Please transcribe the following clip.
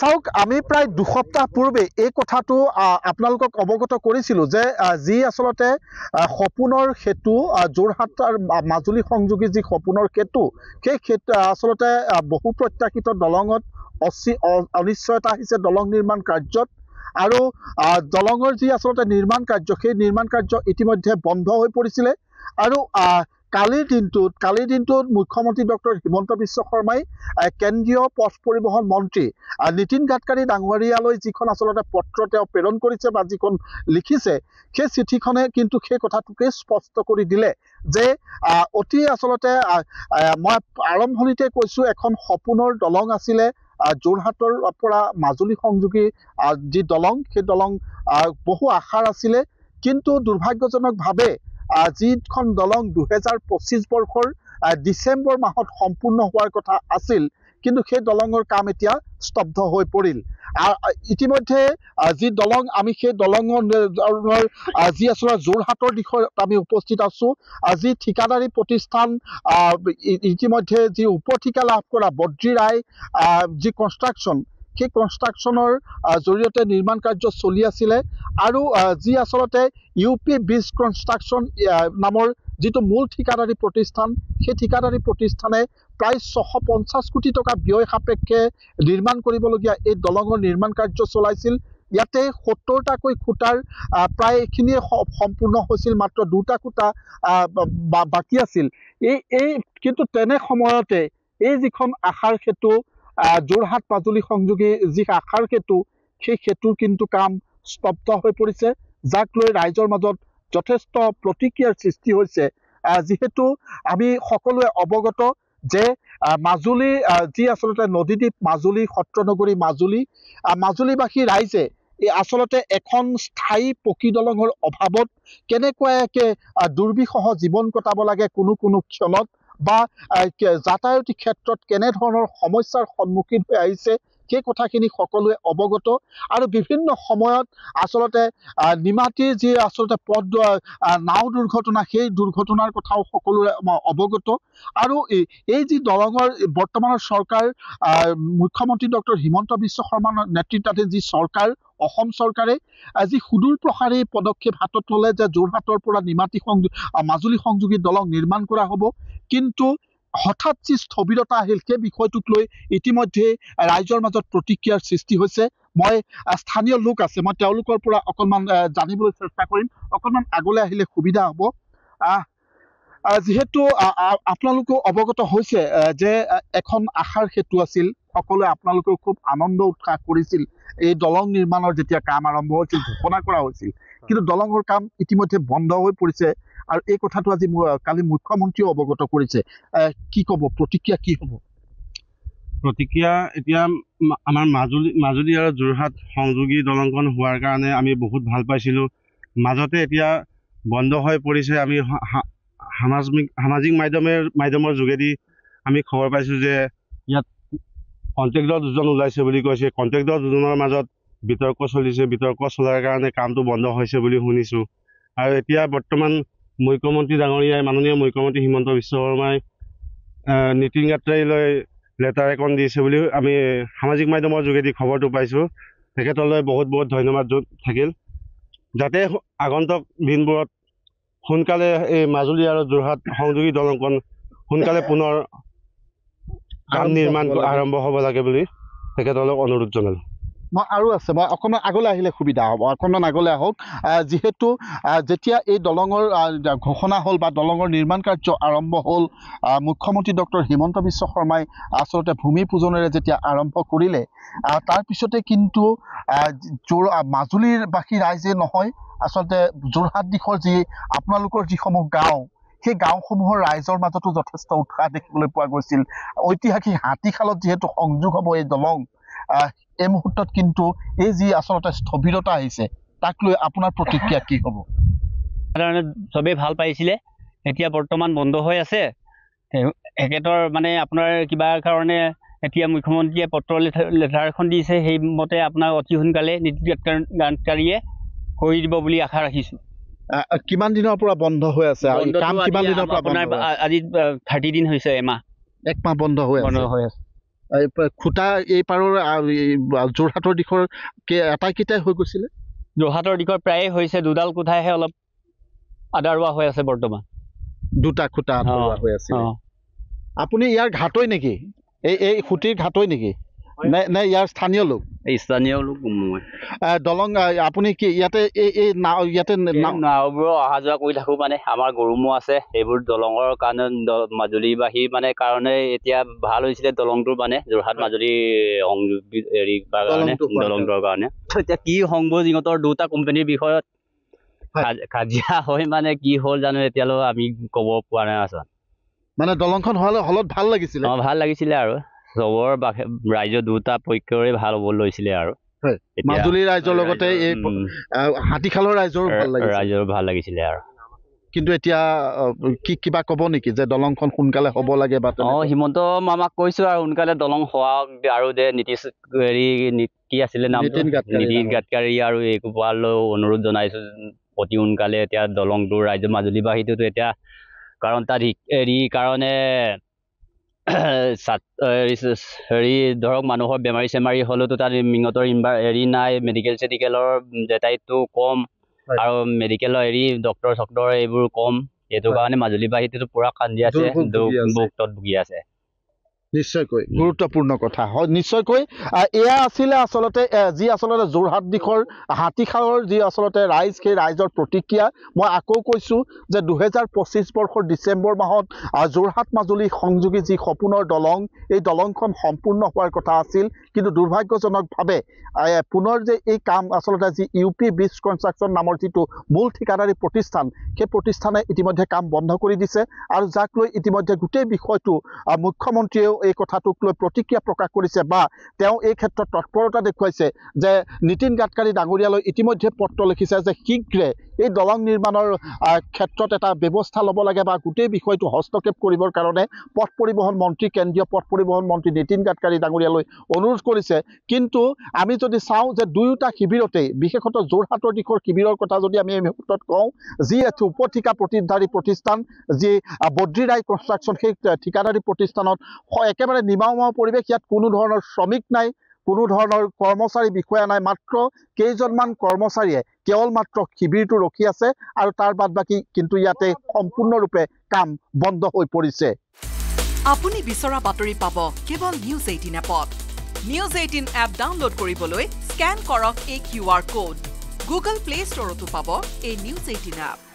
চাওক আমি প্ৰায় দুসপ্তাহ পূৰ্বে এই কথাটো আপোনালোকক অৱগত কৰিছিলোঁ যে যি আচলতে সপোনৰ সেতু যোৰহাট আৰু মাজুলী সংযোগী যি সপোনৰ সেতু সেই সেতু আচলতে বহু প্ৰত্যাশিত দলঙত অচি অনিশ্চয়তা আহিছে দলং নিৰ্মাণ কাৰ্যত আৰু দলঙৰ যি আচলতে নিৰ্মাণ কাৰ্য সেই নিৰ্মাণ কাৰ্য ইতিমধ্যে বন্ধ হৈ পৰিছিলে আৰু কালিৰ দিনটোত কালিৰ দিনটোত মুখ্যমন্ত্ৰী ডক্টৰ হিমন্ত বিশ্ব শৰ্মাই কেন্দ্ৰীয় পথ পৰিবহণ মন্ত্ৰী নীতিন গাডকাৰী ডাঙৰীয়ালৈ যিখন আচলতে পত্ৰ তেওঁ প্ৰেৰণ কৰিছে বা যিখন লিখিছে সেই চিঠিখনে কিন্তু সেই কথাটোকে স্পষ্ট কৰি দিলে যে অতি আচলতে মই আৰম্ভণিতে কৈছোঁ এখন সপোনৰ দলং আছিলে যোৰহাটৰ পৰা মাজুলী সংযোগী যি দলং সেই দলং বহু আশাৰ আছিলে কিন্তু দুৰ্ভাগ্যজনকভাৱে যিখন দলং দুহেজাৰ পঁচিছ বৰ্ষৰ ডিচেম্বৰ মাহত সম্পূৰ্ণ হোৱাৰ কথা আছিল কিন্তু সেই দলঙৰ কাম এতিয়া স্তব্ধ হৈ পৰিল ইতিমধ্যে যি দলং আমি সেই দলঙৰ যি আচলতে যোৰহাটৰ দিশত আমি উপস্থিত আছোঁ যি ঠিকাদাৰী প্ৰতিষ্ঠান ইতিমধ্যে যি উপঠিকা লাভ কৰা বদ্ৰী ৰায় যি কনষ্ট্ৰাকশ্যন সেই কনষ্ট্ৰাকশ্যনৰ জৰিয়তে নিৰ্মাণ কাৰ্য চলি আছিলে আৰু যি আচলতে ইউ পি ব্ৰিজ কনষ্ট্ৰাকশ্যন নামৰ যিটো মূল ঠিকাদাৰী প্ৰতিষ্ঠান সেই ঠিকাদাৰী প্ৰতিষ্ঠানে প্ৰায় ছশ পঞ্চাছ কোটি টকা ব্যয় সাপেক্ষে নিৰ্মাণ কৰিবলগীয়া এই দলঙৰ নিৰ্মাণ কাৰ্য চলাইছিল ইয়াতে সত্তৰটাকৈ খুটাৰ প্ৰায় এইখিনিয়ে সম্পূৰ্ণ হৈছিল মাত্ৰ দুটা খুটা বাকী আছিল এই এই কিন্তু তেনে সময়তে এই যিখন আশাৰ সেতু যোৰহাট মাজুলী সংযোগী যি আশাৰ সেতু সেই সেতুৰ কিন্তু কাম স্তব্ধ হৈ পৰিছে যাক লৈ ৰাইজৰ মাজত যথেষ্ট প্ৰতিক্ৰিয়াৰ সৃষ্টি হৈছে যিহেতু আমি সকলোৱে অৱগত যে মাজুলী যি আচলতে নদীদ্বীপ মাজুলী সত্ৰনগৰী মাজুলী মাজুলীবাসী ৰাইজে আচলতে এখন স্থায়ী পকী দলঙৰ অভাৱত কেনেকুৱাকৈ দুৰ্বিষহ জীৱন কটাব লাগে কোনো কোনো ক্ষণত বা যাতায়তী ক্ষেত্ৰত কেনেধৰণৰ সমস্যাৰ সন্মুখীন হৈ আহিছে সেই কথাখিনি সকলোৱে অৱগত আৰু বিভিন্ন সময়ত আচলতে নিমাতীৰ যি আচলতে পদ নাও দুৰ্ঘটনা সেই দুৰ্ঘটনাৰ কথাও সকলোৰে অৱগত আৰু এই যি দৰঙৰ বৰ্তমানৰ চৰকাৰ মুখ্যমন্ত্ৰী ডক্টৰ হিমন্ত বিশ্ব শৰ্মাৰ নেতৃত্বাধীন যি চৰকাৰ অসম চৰকাৰে আজি সুদূৰপ্ৰসাৰে এই পদক্ষেপ হাতত ল'লে যে যোৰহাটৰ পৰা নিমাতী সং মাজুলী সংযোগী দলং নিৰ্মাণ কৰা হ'ব কিন্তু হঠাৎ যি স্থবিৰতা আহিল সেই বিষয়টোক লৈ ইতিমধ্যে ৰাইজৰ মাজত প্ৰতিক্ৰিয়াৰ সৃষ্টি হৈছে মই স্থানীয় লোক আছে মই তেওঁলোকৰ পৰা অকণমান জানিবলৈ চেষ্টা কৰিম অকণমান আগলৈ আহিলে সুবিধা হ'ব যিহেতু আপোনালোকেও অৱগত হৈছে যে এখন আশাৰ সেতু আছিল সকলোৱে আপোনালোকেও খুব আনন্দ উৎসাহ কৰিছিল এই দলং নিৰ্মাণৰ যেতিয়া কাম আৰম্ভ হৈছিল ঘোষণা কৰা হৈছিল কিন্তু দলঙৰ কাম ইতিমধ্যে বন্ধ হৈ পৰিছে আৰু এই কথাটো আজি কালি মুখ্যমন্ত্ৰীয়ে অৱগত কৰিছে কি ক'ব প্ৰতিক্ৰিয়া কি হ'ব প্ৰতিক্ৰিয়া এতিয়া আমাৰ মাজুলী মাজুলী আৰু যোৰহাট সংযোগী দলংখন হোৱাৰ কাৰণে আমি বহুত ভাল পাইছিলোঁ মাজতে এতিয়া বন্ধ হৈ পৰিছে আমি সামাজিক সামাজিক মাধ্যমে মাধ্যমৰ যোগেদি আমি খবৰ পাইছোঁ যে ইয়াত কণ্ট্ৰেক্টৰ দুজন ওলাইছে বুলি কৈছে কণ্ট্ৰেক্টৰ দুজনৰ মাজত বিতৰ্ক চলিছে বিতৰ্ক চলাৰ কাৰণে কামটো বন্ধ হৈছে বুলি শুনিছোঁ আৰু এতিয়া বৰ্তমান মুখ্যমন্ত্ৰী ডাঙৰীয়াই মাননীয় মুখ্যমন্ত্ৰী হিমন্ত বিশ্ব শৰ্মাই নীতিন গাডকাৰীলৈ লেটাৰ এখন দিছে বুলি আমি সামাজিক মাধ্যমৰ যোগেদি খবৰটো পাইছোঁ তেখেতলৈ বহুত বহুত ধন্যবাদ থাকিল যাতে আগন্তুক দিনবোৰত সোনকালে এই মাজুলী আৰু যোৰহাট সংযোগী দলংখন সোনকালে পুনৰ ৰাম নিৰ্মাণ আৰম্ভ হ'ব লাগে বুলি তেখেতসকলক অনুৰোধ জনালো মই আৰু আছে মই অকণমান আগলৈ আহিলে সুবিধা হ'ব অকণমান আগলৈ আহক যিহেতু যেতিয়া এই দলঙৰ ঘোষণা হ'ল বা দলঙৰ নিৰ্মাণ কাৰ্য আৰম্ভ হ'ল মুখ্যমন্ত্ৰী ডক্টৰ হিমন্ত বিশ্ব শৰ্মাই আচলতে ভূমি পূজনেৰে যেতিয়া আৰম্ভ কৰিলে তাৰপিছতে কিন্তু মাজুলীৰবাসী ৰাইজে নহয় আচলতে যোৰহাট দিশৰ যি আপোনালোকৰ যিসমূহ গাঁও সেই গাঁওসমূহৰ ৰাইজৰ মাজতো যথেষ্ট উৎসাহ দেখিবলৈ পোৱা গৈছিল ঐতিহাসিক হাতীশালত যিহেতু সংযোগ হ'ব এই দলং এই মুহূৰ্তত কিন্তু এই যি আচলতে স্থবিৰতা আহিছে তাক লৈ আপোনাৰ প্ৰতিক্ৰিয়া কি হ'ব সাধাৰণতে চবেই ভাল পাইছিলে এতিয়া বৰ্তমান বন্ধ হৈ আছে এখেতৰ মানে আপোনাৰ কিবা কাৰণে এতিয়া মুখ্যমন্ত্ৰীয়ে পত্ৰ লেটাৰ এখন দিছে সেইমতে আপোনাৰ অতি সোনকালে নীতি গাঁতকাৰীয়ে কৰি দিব বুলি আশা ৰাখিছোঁ কিমান দিনৰ পৰা বন্ধ হৈ আছে আজি থাৰ্টি দিন হৈছে এমাহ একমাহ বন্ধ হৈ আছে খুটা এই পাৰৰ যোৰহাটৰ দিশৰ আটাইকেইটাই হৈ গৈছিলে যোৰহাটৰ দিশৰ প্ৰায়ে হৈছে দুডাল কোঠাইহে অলপ আদাৰুৱা হৈ আছে বৰ্তমান দুটা খুটা হৈ আছে আপুনি ইয়াৰ ঘাটৈ নেকি এই এই খুটিৰ ঘাটৈ নেকি নে ইয়াৰ স্থানীয় লোক স্থানীয় লোক দলং আপুনি কি ইয়াতে এই এই নাও ইয়াতে নাওবোৰ অহা যোৱা কৰি থাকোঁ মানে আমাৰ গৰুমো আছে সেইবোৰ দলঙৰ কাৰণে মাজুলীবাসীৰ মানে কাৰণে এতিয়া ভাল হৈছিলে দলংটো মানে যোৰহাট মাজুলী সংযোগ হেৰি কাৰণে দলংটোৰ কাৰণে এতিয়া কি সংবোৰ ইহঁতৰ দুটা কোম্পানীৰ বিষয়ত কাজিয়া হৈ মানে কি হ'ল জানো এতিয়ালৈ আমি ক'ব পৰা নাই আছো মানে দলংখন হোৱালৈ হলত ভাল লাগিছিলে ভাল লাগিছিলে আৰু চবৰ বাকে ৰাইজ দুটা পক্ষৰে ভাল হ'ব লৈছিলে আৰু মাজুলী ৰাইজৰ লগতে এই হাতীশালৰ ৰাইজৰ ৰাইজৰ ভাল লাগিছিলে আৰু কিন্তু এতিয়া কি কিবা ক'ব নেকি যে দলংখন সোনকালে হ'ব লাগে বা অঁ হিমন্ত মামাক কৈছোঁ আৰু সোনকালে দলং হোৱা আৰু যে নীতিশ হেৰি কি আছিলে নাম নীতিন গাডকাৰী আৰু এই কোপাললৈ অনুৰোধ জনাইছোঁ অতি সোনকালে এতিয়া দলংটো ৰাইজৰ মাজুলীবাসীটোতো এতিয়া কাৰণ তাত হেৰি কাৰণে হেৰি ধৰক মানুহৰ বেমাৰী চেমাৰী হলেওতো তাত মিঙতৰ ইনভাৰ হেৰি নাই মেডিকেল চেডিকেলৰ দেতাইটো কম আৰু মেডিকেলৰ হেৰি ডক্তৰ চক্টৰ এইবোৰ কম এইটো কাৰণে মাজুলীবাসীটোতো পূৰা কান্দি আছে দুখ দুখত ভুগি আছে নিশ্চয়কৈ গুৰুত্বপূৰ্ণ কথা হয় নিশ্চয়কৈ এয়া আছিলে আচলতে যি আচলতে যোৰহাট দিশৰ হাতীখাৰৰ যি আচলতে ৰাইজ সেই ৰাইজৰ প্ৰতিক্ৰিয়া মই আকৌ কৈছোঁ যে দুহেজাৰ পঁচিছ বৰ্ষৰ ডিচেম্বৰ মাহত যোৰহাট মাজুলী সংযোগী যি সপোনৰ দলং এই দলংখন সম্পূৰ্ণ হোৱাৰ কথা আছিল কিন্তু দুৰ্ভাগ্যজনকভাৱে পুনৰ যে এই কাম আচলতে যি ইউ পি ব্ৰিজ কনষ্ট্ৰাকশ্যন নামৰ যিটো মূল ঠিকাদাৰী প্ৰতিষ্ঠান সেই প্ৰতিষ্ঠানে ইতিমধ্যে কাম বন্ধ কৰি দিছে আৰু যাক লৈ ইতিমধ্যে গোটেই বিষয়টো মুখ্যমন্ত্ৰীয়েও এই কথাটোক লৈ প্ৰতিক্ৰিয়া প্ৰকাশ কৰিছে বা তেওঁ এই ক্ষেত্ৰত তৎপৰতা দেখুৱাইছে যে নীতিন গাডকাৰী ডাঙৰীয়ালৈ ইতিমধ্যে পত্ৰ লিখিছে যে শীঘ্ৰে এই দলং নিৰ্মাণৰ ক্ষেত্ৰত এটা ব্যৱস্থা ল'ব লাগে বা গোটেই বিষয়টো হস্তক্ষেপ কৰিবৰ কাৰণে পথ পৰিবহণ মন্ত্ৰী কেন্দ্ৰীয় পথ পৰিবহণ মন্ত্ৰী নীতিন গাডকাৰী ডাঙৰীয়ালৈ অনুৰোধ কৰিছে কিন্তু আমি যদি চাওঁ যে দুয়োটা শিবিৰতেই বিশেষত যোৰহাটৰ দিশৰ শিবিৰৰ কথা যদি আমি এই মুহূৰ্তত কওঁ যি এটি উপঠিকা প্ৰতিধাৰী প্ৰতিষ্ঠান যি বদ্ৰী ৰায় কনষ্ট্ৰাকশ্যন সেই ঠিকাদাৰী প্ৰতিষ্ঠানত একেবাৰে নিমাওমাও পৰিৱেশ ইয়াত কোনো ধৰণৰ শ্ৰমিক নাই কোনো ধৰণৰ কৰ্মচাৰী বিষয়া নাই মাত্ৰ কেইজনমান কৰ্মচাৰীয়ে কেৱল মাত্ৰ শিবিৰটো ৰখি আছে আৰু তাৰ বাদ বাকী কিন্তু ইয়াতে সম্পূৰ্ণৰূপে কাম বন্ধ হৈ পৰিছে আপুনি বিচৰা বাতৰি পাব কেৱল নিউজ এইটিন এপত নিউজ এইটিন এপ ডাউনলোড কৰিবলৈ স্কেন কৰক এই Q R code Google Play ষ্টৰতো পাব এই নিউজ এইটিন এপ